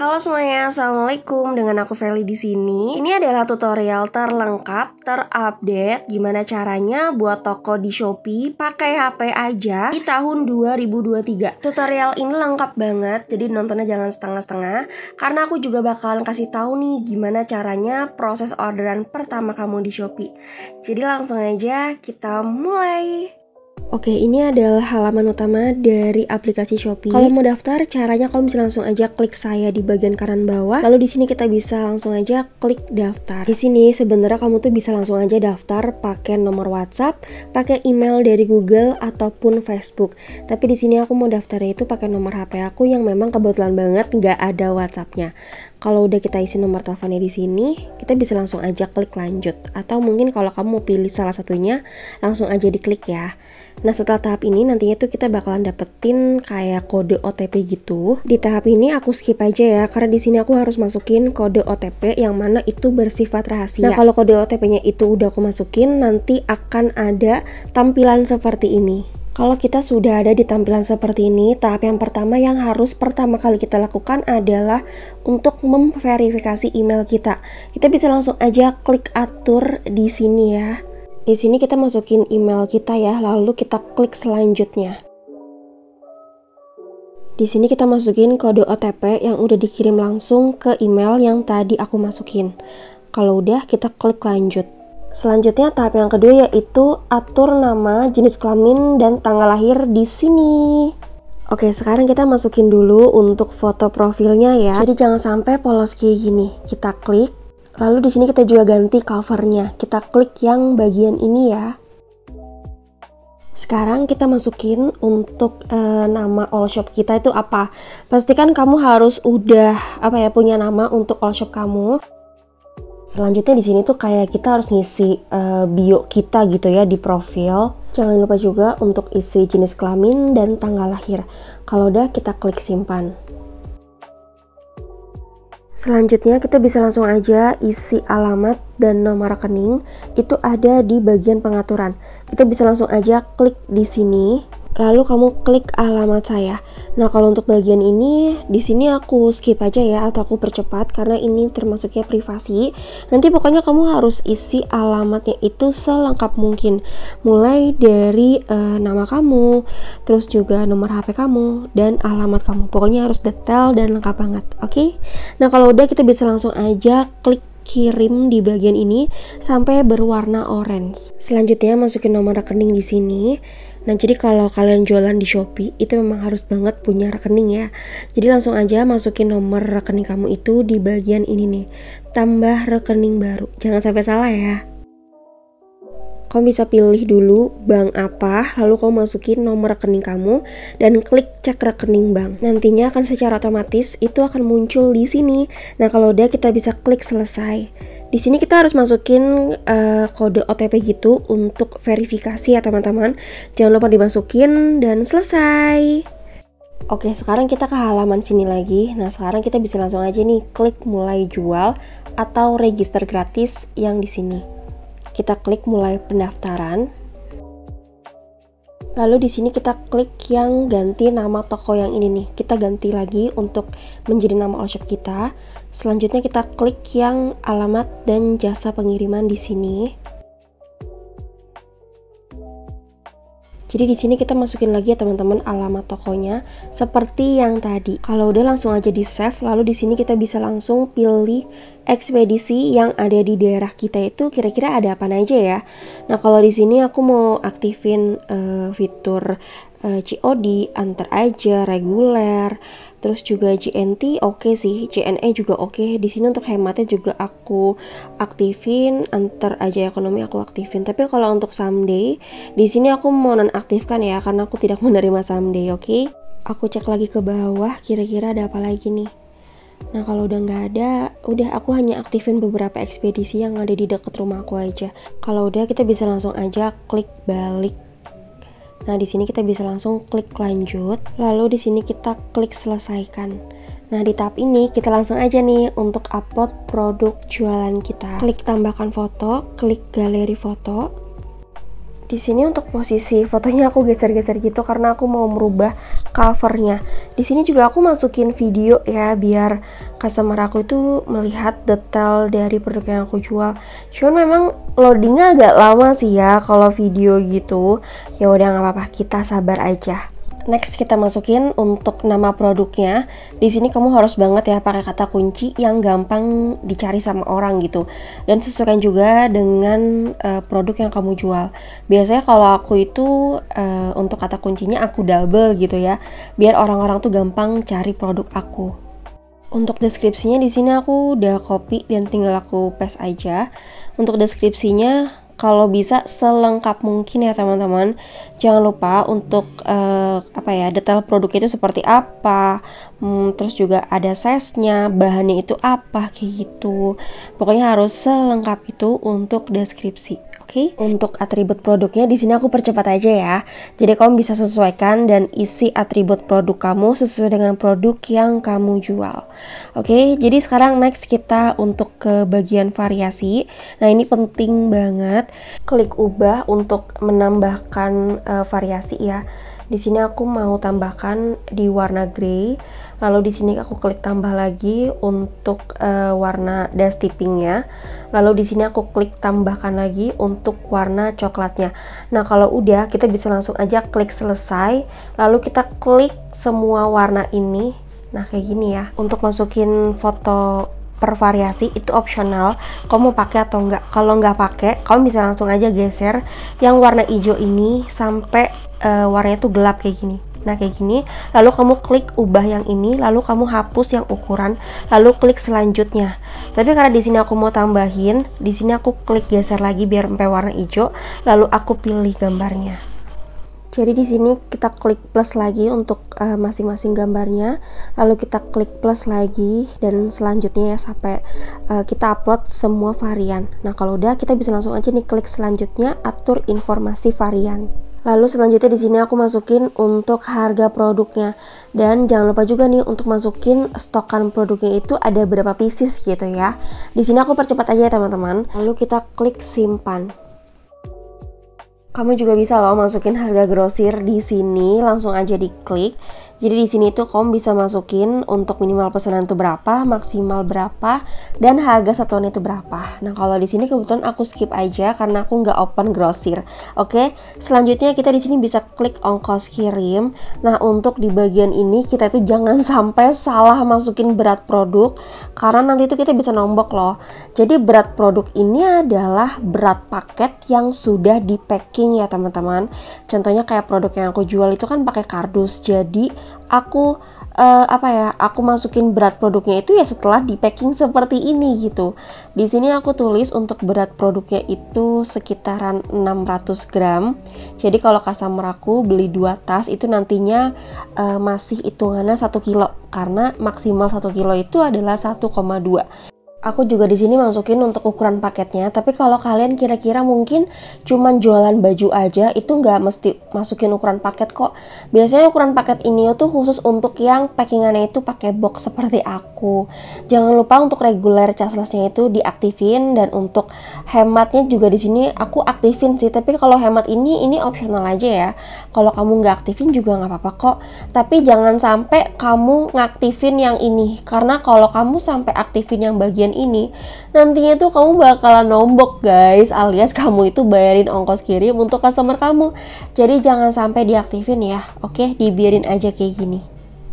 Halo semuanya, assalamualaikum. Dengan aku Feli di sini. Ini adalah tutorial terlengkap, terupdate, gimana caranya buat toko di Shopee pakai HP aja di tahun 2023. Tutorial ini lengkap banget, jadi nontonnya jangan setengah-setengah. Karena aku juga bakalan kasih tahu nih gimana caranya proses orderan pertama kamu di Shopee. Jadi langsung aja kita mulai. Oke, ini adalah halaman utama dari aplikasi Shopee. Kalau mau daftar, caranya kamu bisa langsung aja klik saya di bagian kanan bawah. Lalu di sini kita bisa langsung aja klik daftar. Di sini sebenarnya kamu tuh bisa langsung aja daftar pakai nomor WhatsApp, pakai email dari Google ataupun Facebook. Tapi di sini aku mau daftarnya itu pakai nomor HP aku yang memang kebetulan banget nggak ada WhatsAppnya. Kalau udah kita isi nomor teleponnya di sini, kita bisa langsung aja klik lanjut. Atau mungkin kalau kamu mau pilih salah satunya, langsung aja diklik ya. Nah setelah tahap ini nantinya tuh kita bakalan dapetin kayak kode OTP gitu. Di tahap ini aku skip aja ya karena di sini aku harus masukin kode OTP yang mana itu bersifat rahasia. Nah kalau kode OTP-nya itu udah aku masukin nanti akan ada tampilan seperti ini. Kalau kita sudah ada di tampilan seperti ini, tahap yang pertama yang harus pertama kali kita lakukan adalah untuk memverifikasi email kita. Kita bisa langsung aja klik atur di sini ya. Di sini kita masukin email kita ya, lalu kita klik selanjutnya. Di sini kita masukin kode OTP yang udah dikirim langsung ke email yang tadi aku masukin. Kalau udah, kita klik lanjut. Selanjutnya tahap yang kedua yaitu atur nama, jenis kelamin, dan tanggal lahir di sini. Oke, sekarang kita masukin dulu untuk foto profilnya ya. Jadi jangan sampai polos kayak gini. Kita klik, Lalu di sini kita juga ganti covernya. Kita klik yang bagian ini ya. Sekarang kita masukin untuk e, nama all shop kita itu apa. Pastikan kamu harus udah apa ya punya nama untuk all shop kamu. Selanjutnya di sini tuh kayak kita harus ngisi e, bio kita gitu ya di profil. Jangan lupa juga untuk isi jenis kelamin dan tanggal lahir. Kalau udah kita klik simpan. Selanjutnya kita bisa langsung aja isi alamat dan nomor rekening itu ada di bagian pengaturan. Kita bisa langsung aja klik di sini lalu kamu klik alamat saya. Nah, kalau untuk bagian ini, di sini aku skip aja ya, atau aku percepat karena ini termasuknya privasi. Nanti pokoknya kamu harus isi alamatnya itu selengkap mungkin, mulai dari uh, nama kamu, terus juga nomor HP kamu, dan alamat kamu. Pokoknya harus detail dan lengkap banget. Oke, okay? nah kalau udah, kita bisa langsung aja klik kirim di bagian ini sampai berwarna orange. Selanjutnya masukin nomor rekening di sini Nah jadi kalau kalian jualan di Shopee itu memang harus banget punya rekening ya. Jadi langsung aja masukin nomor rekening kamu itu di bagian ini nih. Tambah rekening baru. Jangan sampai salah ya. Kamu bisa pilih dulu bank apa, lalu kamu masukin nomor rekening kamu dan klik cek rekening bank. Nantinya akan secara otomatis itu akan muncul di sini. Nah, kalau udah kita bisa klik selesai. Di sini kita harus masukin uh, kode OTP gitu untuk verifikasi ya teman-teman. Jangan lupa dimasukin dan selesai. Oke, sekarang kita ke halaman sini lagi. Nah, sekarang kita bisa langsung aja nih klik mulai jual atau register gratis yang di sini. Kita klik mulai pendaftaran. Lalu di sini kita klik yang ganti nama toko yang ini nih. Kita ganti lagi untuk menjadi nama all shop kita. Selanjutnya kita klik yang alamat dan jasa pengiriman di sini. Jadi di sini kita masukin lagi ya teman-teman alamat tokonya seperti yang tadi. Kalau udah langsung aja di save, lalu di sini kita bisa langsung pilih ekspedisi yang ada di daerah kita itu kira-kira ada apa aja ya. Nah, kalau di sini aku mau aktifin uh, fitur uh, eh, COD, antar aja, reguler, terus juga JNT oke okay sih JNE juga oke okay. di sini untuk hematnya juga aku aktifin antar aja ekonomi aku aktifin tapi kalau untuk someday di sini aku mau nonaktifkan ya karena aku tidak menerima someday oke okay? aku cek lagi ke bawah kira-kira ada apa lagi nih Nah kalau udah nggak ada, udah aku hanya aktifin beberapa ekspedisi yang ada di dekat rumah aku aja. Kalau udah kita bisa langsung aja klik balik Nah, di sini kita bisa langsung klik lanjut, lalu di sini kita klik selesaikan. Nah, di tahap ini kita langsung aja nih untuk upload produk jualan kita. Klik tambahkan foto, klik galeri foto. Di sini untuk posisi fotonya aku geser-geser gitu karena aku mau merubah covernya. Di sini juga aku masukin video ya biar customer aku itu melihat detail dari produk yang aku jual cuman memang loadingnya agak lama sih ya kalau video gitu ya udah nggak apa-apa kita sabar aja Next kita masukin untuk nama produknya. Di sini kamu harus banget ya pakai kata kunci yang gampang dicari sama orang gitu. Dan sesuaikan juga dengan uh, produk yang kamu jual. Biasanya kalau aku itu uh, untuk kata kuncinya aku double gitu ya, biar orang-orang tuh gampang cari produk aku. Untuk deskripsinya di sini aku udah copy dan tinggal aku paste aja. Untuk deskripsinya kalau bisa selengkap mungkin ya teman-teman. Jangan lupa untuk uh, apa ya detail produk itu seperti apa, hmm, terus juga ada size-nya, bahannya itu apa kayak gitu. Pokoknya harus selengkap itu untuk deskripsi. Oke, okay? untuk atribut produknya di sini aku percepat aja ya. Jadi kamu bisa sesuaikan dan isi atribut produk kamu sesuai dengan produk yang kamu jual. Oke, okay? jadi sekarang next kita untuk ke bagian variasi. Nah, ini penting banget. Klik ubah untuk menambahkan uh, variasi ya. Di sini aku mau tambahkan di warna grey lalu di sini aku klik tambah lagi untuk uh, warna dust tippingnya lalu di sini aku klik tambahkan lagi untuk warna coklatnya nah kalau udah kita bisa langsung aja klik selesai lalu kita klik semua warna ini nah kayak gini ya untuk masukin foto per variasi itu opsional kamu mau pakai atau enggak kalau enggak pakai kamu bisa langsung aja geser yang warna hijau ini sampai uh, warnanya tuh gelap kayak gini Nah, kayak gini. Lalu kamu klik ubah yang ini, lalu kamu hapus yang ukuran, lalu klik selanjutnya. Tapi karena di sini aku mau tambahin, di sini aku klik geser lagi biar sampai warna hijau, lalu aku pilih gambarnya. Jadi di sini kita klik plus lagi untuk eh, masing-masing uh, gambarnya, lalu kita klik plus lagi dan selanjutnya ya sampai uh, kita upload semua varian. Nah, kalau udah kita bisa langsung aja nih klik selanjutnya atur informasi varian. Lalu selanjutnya di sini aku masukin untuk harga produknya dan jangan lupa juga nih untuk masukin stokan produknya itu ada berapa pieces gitu ya. Di sini aku percepat aja ya teman-teman. Lalu kita klik simpan. Kamu juga bisa loh masukin harga grosir di sini, langsung aja diklik jadi di sini tuh kamu bisa masukin untuk minimal pesanan itu berapa, maksimal berapa, dan harga satuan itu berapa. Nah kalau di sini kebetulan aku skip aja karena aku nggak open grosir. Oke, selanjutnya kita di sini bisa klik ongkos kirim. Nah untuk di bagian ini kita itu jangan sampai salah masukin berat produk karena nanti itu kita bisa nombok loh. Jadi berat produk ini adalah berat paket yang sudah di packing ya teman-teman. Contohnya kayak produk yang aku jual itu kan pakai kardus. Jadi aku uh, apa ya aku masukin berat produknya itu ya setelah di packing seperti ini gitu di sini aku tulis untuk berat produknya itu sekitaran 600 gram jadi kalau customer aku beli dua tas itu nantinya uh, masih hitungannya satu kilo karena maksimal satu kilo itu adalah 1,2 aku juga di sini masukin untuk ukuran paketnya tapi kalau kalian kira-kira mungkin cuman jualan baju aja itu nggak mesti masukin ukuran paket kok biasanya ukuran paket ini tuh khusus untuk yang packingannya itu pakai box seperti aku jangan lupa untuk reguler caslesnya itu diaktifin dan untuk hematnya juga di sini aku aktifin sih tapi kalau hemat ini ini optional aja ya kalau kamu nggak aktifin juga nggak apa-apa kok tapi jangan sampai kamu ngaktifin yang ini karena kalau kamu sampai aktifin yang bagian ini, nantinya tuh kamu bakalan nombok guys, alias kamu itu bayarin ongkos kirim untuk customer kamu. Jadi jangan sampai diaktifin ya, oke? Dibiarin aja kayak gini.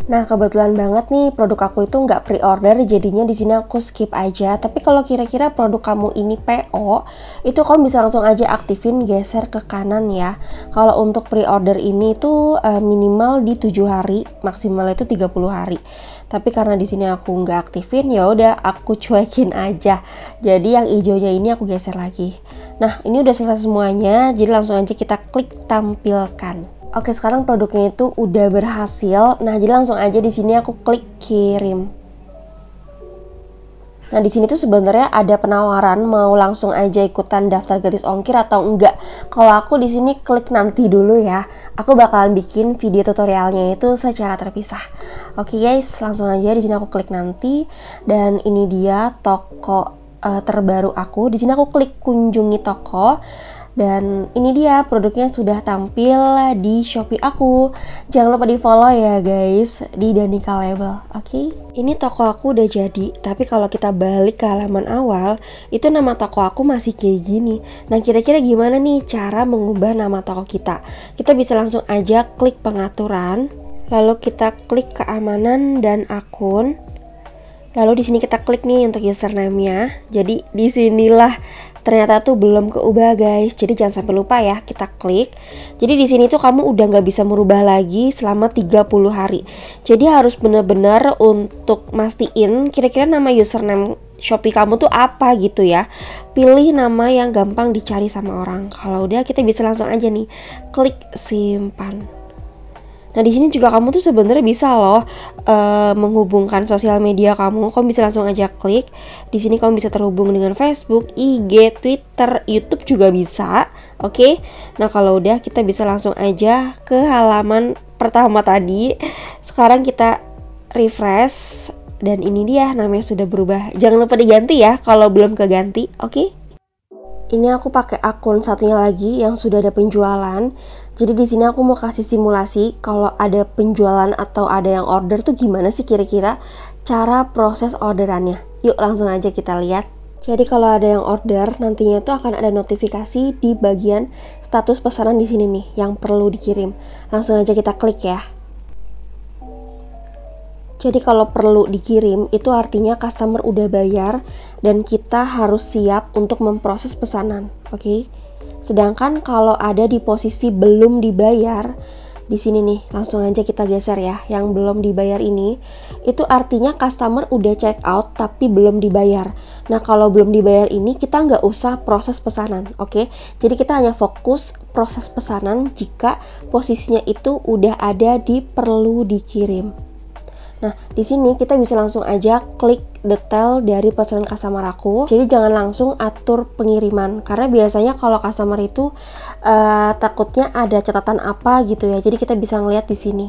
Nah kebetulan banget nih produk aku itu nggak pre-order jadinya di sini aku skip aja. Tapi kalau kira-kira produk kamu ini PO, itu kamu bisa langsung aja aktifin geser ke kanan ya. Kalau untuk pre-order ini tuh eh, minimal di 7 hari, maksimal itu 30 hari tapi karena di sini aku nggak aktifin ya udah aku cuekin aja jadi yang hijaunya ini aku geser lagi nah ini udah selesai semuanya jadi langsung aja kita klik tampilkan Oke sekarang produknya itu udah berhasil. Nah jadi langsung aja di sini aku klik kirim. Nah, di sini tuh sebenarnya ada penawaran mau langsung aja ikutan daftar gratis ongkir atau enggak. Kalau aku di sini klik nanti dulu ya. Aku bakalan bikin video tutorialnya itu secara terpisah. Oke guys, langsung aja di sini aku klik nanti dan ini dia toko uh, terbaru aku. Di sini aku klik kunjungi toko. Dan ini dia produknya sudah tampil di Shopee aku. Jangan lupa di follow ya guys di Danika Label, oke? Okay? Ini toko aku udah jadi, tapi kalau kita balik ke halaman awal, itu nama toko aku masih kayak gini. Nah kira-kira gimana nih cara mengubah nama toko kita? Kita bisa langsung aja klik pengaturan, lalu kita klik keamanan dan akun. Lalu di sini kita klik nih untuk username-nya. Jadi disinilah ternyata tuh belum keubah guys jadi jangan sampai lupa ya kita klik jadi di sini tuh kamu udah nggak bisa merubah lagi selama 30 hari jadi harus bener-bener untuk mastiin kira-kira nama username Shopee kamu tuh apa gitu ya pilih nama yang gampang dicari sama orang kalau udah kita bisa langsung aja nih klik simpan Nah di sini juga kamu tuh sebenarnya bisa loh uh, menghubungkan sosial media kamu. Kamu bisa langsung aja klik. Di sini kamu bisa terhubung dengan Facebook, IG, Twitter, YouTube juga bisa. Oke. Okay? Nah kalau udah kita bisa langsung aja ke halaman pertama tadi. Sekarang kita refresh dan ini dia namanya sudah berubah. Jangan lupa diganti ya kalau belum keganti, oke? Okay? Ini aku pakai akun satunya lagi yang sudah ada penjualan. Jadi di sini aku mau kasih simulasi kalau ada penjualan atau ada yang order tuh gimana sih kira-kira cara proses orderannya. Yuk langsung aja kita lihat. Jadi kalau ada yang order nantinya itu akan ada notifikasi di bagian status pesanan di sini nih yang perlu dikirim. Langsung aja kita klik ya. Jadi kalau perlu dikirim itu artinya customer udah bayar dan kita harus siap untuk memproses pesanan, oke? Okay? Sedangkan kalau ada di posisi belum dibayar, di sini nih langsung aja kita geser ya. Yang belum dibayar ini itu artinya customer udah check out tapi belum dibayar. Nah kalau belum dibayar ini kita nggak usah proses pesanan, oke? Okay? Jadi kita hanya fokus proses pesanan jika posisinya itu udah ada di perlu dikirim. Nah, di sini kita bisa langsung aja klik detail dari pesanan customer aku. Jadi jangan langsung atur pengiriman karena biasanya kalau customer itu uh, takutnya ada catatan apa gitu ya. Jadi kita bisa ngelihat di sini.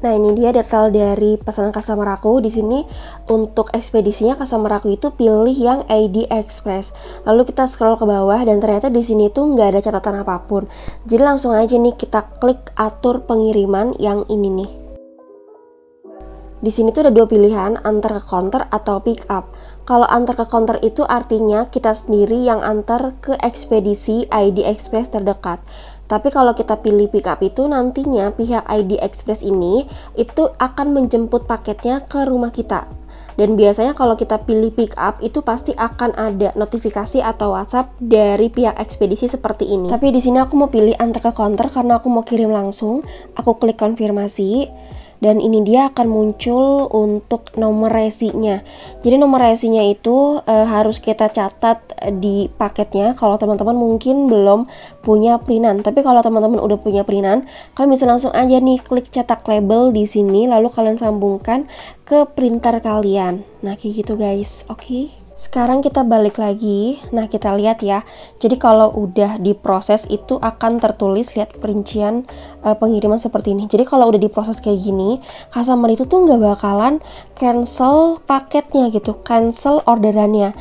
Nah, ini dia detail dari pesanan customer aku. Di sini untuk ekspedisinya customer aku itu pilih yang ID Express. Lalu kita scroll ke bawah dan ternyata di sini tuh nggak ada catatan apapun. Jadi langsung aja nih kita klik atur pengiriman yang ini nih. Di sini tuh ada dua pilihan, antar ke counter atau pick up. Kalau antar ke counter itu artinya kita sendiri yang antar ke ekspedisi ID Express terdekat. Tapi kalau kita pilih pick up itu nantinya pihak ID Express ini itu akan menjemput paketnya ke rumah kita. Dan biasanya kalau kita pilih pick up itu pasti akan ada notifikasi atau WhatsApp dari pihak ekspedisi seperti ini. Tapi di sini aku mau pilih antar ke counter karena aku mau kirim langsung. Aku klik konfirmasi dan ini dia akan muncul untuk nomor resinya. Jadi nomor resinya itu e, harus kita catat di paketnya kalau teman-teman mungkin belum punya printan. Tapi kalau teman-teman udah punya printan, kalian bisa langsung aja nih klik cetak label di sini lalu kalian sambungkan ke printer kalian. Nah, kayak gitu guys. Oke. Okay? Sekarang kita balik lagi. Nah, kita lihat ya. Jadi kalau udah diproses itu akan tertulis lihat perincian uh, pengiriman seperti ini. Jadi kalau udah diproses kayak gini, customer itu tuh nggak bakalan cancel paketnya gitu, cancel orderannya.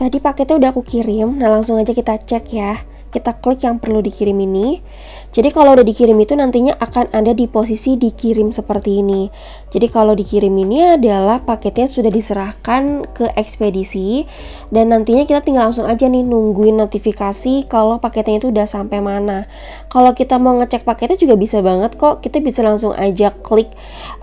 Tadi paketnya udah aku kirim. Nah, langsung aja kita cek ya. Kita klik yang perlu dikirim ini. Jadi kalau udah dikirim itu nantinya akan ada di posisi dikirim seperti ini. Jadi kalau dikirim ini adalah paketnya sudah diserahkan ke ekspedisi dan nantinya kita tinggal langsung aja nih nungguin notifikasi kalau paketnya itu udah sampai mana. Kalau kita mau ngecek paketnya juga bisa banget kok. Kita bisa langsung aja klik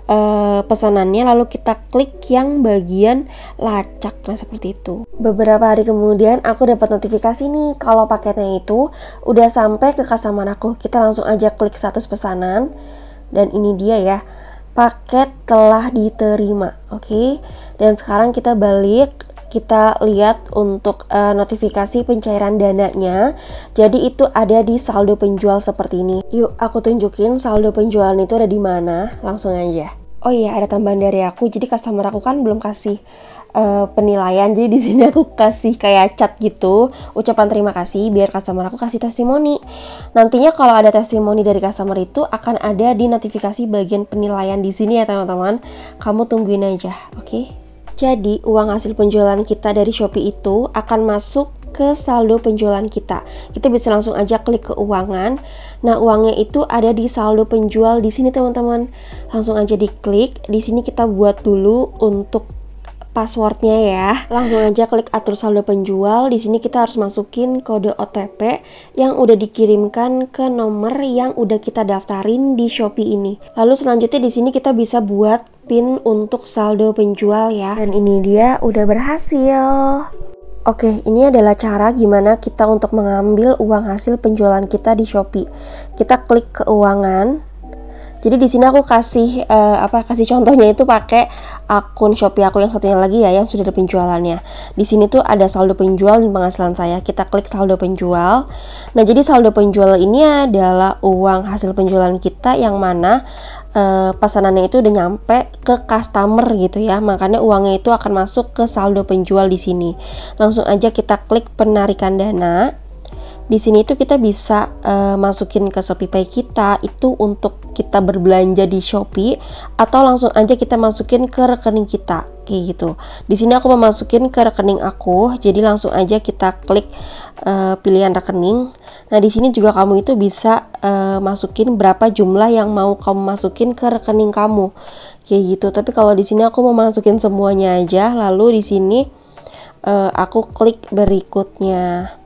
uh, pesanannya lalu kita klik yang bagian lacak nah seperti itu. Beberapa hari kemudian aku dapat notifikasi nih kalau paketnya itu udah sampai ke aku. Kita langsung aja klik status pesanan dan ini dia ya paket telah diterima oke okay? dan sekarang kita balik kita lihat untuk uh, notifikasi pencairan dananya. Jadi itu ada di saldo penjual seperti ini. Yuk aku tunjukin saldo penjualan itu ada di mana. Langsung aja. Oh iya, ada tambahan dari aku. Jadi customer aku kan belum kasih uh, penilaian. Jadi di sini aku kasih kayak cat gitu, ucapan terima kasih biar customer aku kasih testimoni. Nantinya kalau ada testimoni dari customer itu akan ada di notifikasi bagian penilaian di sini ya teman-teman. Kamu tungguin aja, oke? Okay? Jadi uang hasil penjualan kita dari Shopee itu akan masuk ke saldo penjualan kita. Kita bisa langsung aja klik keuangan. Nah, uangnya itu ada di saldo penjual di sini, teman-teman. Langsung aja diklik. Di sini kita buat dulu untuk passwordnya ya. Langsung aja klik atur saldo penjual. Di sini kita harus masukin kode OTP yang udah dikirimkan ke nomor yang udah kita daftarin di Shopee ini. Lalu selanjutnya di sini kita bisa buat pin untuk saldo penjual ya. Dan ini dia udah berhasil. Oke, ini adalah cara gimana kita untuk mengambil uang hasil penjualan kita di Shopee. Kita klik keuangan, jadi di sini aku kasih uh, apa kasih contohnya itu pakai akun Shopee aku yang satunya lagi ya yang sudah ada penjualannya. Di sini tuh ada saldo penjual dan penghasilan saya. Kita klik saldo penjual. Nah, jadi saldo penjual ini adalah uang hasil penjualan kita yang mana uh, pesanannya itu udah nyampe ke customer gitu ya. Makanya uangnya itu akan masuk ke saldo penjual di sini. Langsung aja kita klik penarikan dana di sini itu kita bisa uh, masukin ke Shopee pay kita itu untuk kita berbelanja di Shopee atau langsung aja kita masukin ke rekening kita kayak gitu. Di sini aku memasukin ke rekening aku, jadi langsung aja kita klik uh, pilihan rekening. Nah, di sini juga kamu itu bisa uh, masukin berapa jumlah yang mau kamu masukin ke rekening kamu. Kayak gitu. Tapi kalau di sini aku mau masukin semuanya aja, lalu di sini uh, aku klik berikutnya.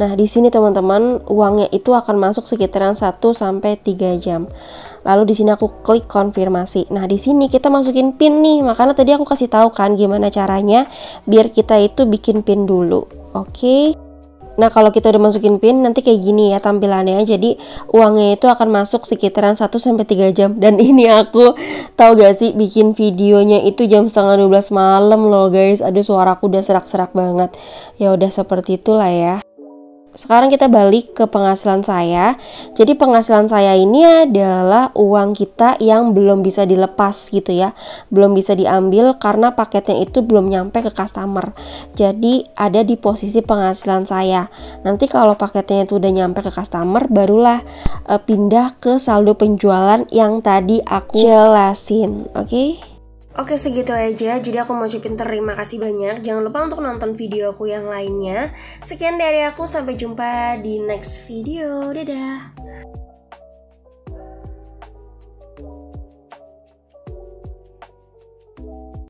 Nah, di sini teman-teman, uangnya itu akan masuk sekitaran 1 sampai 3 jam. Lalu di sini aku klik konfirmasi. Nah, di sini kita masukin PIN nih. Makanya tadi aku kasih tahu kan gimana caranya biar kita itu bikin PIN dulu. Oke. Okay? Nah, kalau kita udah masukin PIN nanti kayak gini ya tampilannya. Jadi, uangnya itu akan masuk sekitaran 1 sampai 3 jam dan ini aku tahu gak sih bikin videonya itu jam setengah 12 malam loh, guys. Aduh, suaraku udah serak-serak banget. Ya udah seperti itulah ya sekarang kita balik ke penghasilan saya. Jadi penghasilan saya ini adalah uang kita yang belum bisa dilepas gitu ya. Belum bisa diambil karena paketnya itu belum nyampe ke customer. Jadi ada di posisi penghasilan saya. Nanti kalau paketnya itu udah nyampe ke customer barulah e, pindah ke saldo penjualan yang tadi aku jelasin. Oke. Okay? Oke segitu aja, jadi aku mau ucapin terima kasih banyak Jangan lupa untuk nonton video aku yang lainnya Sekian dari aku, sampai jumpa di next video Dadah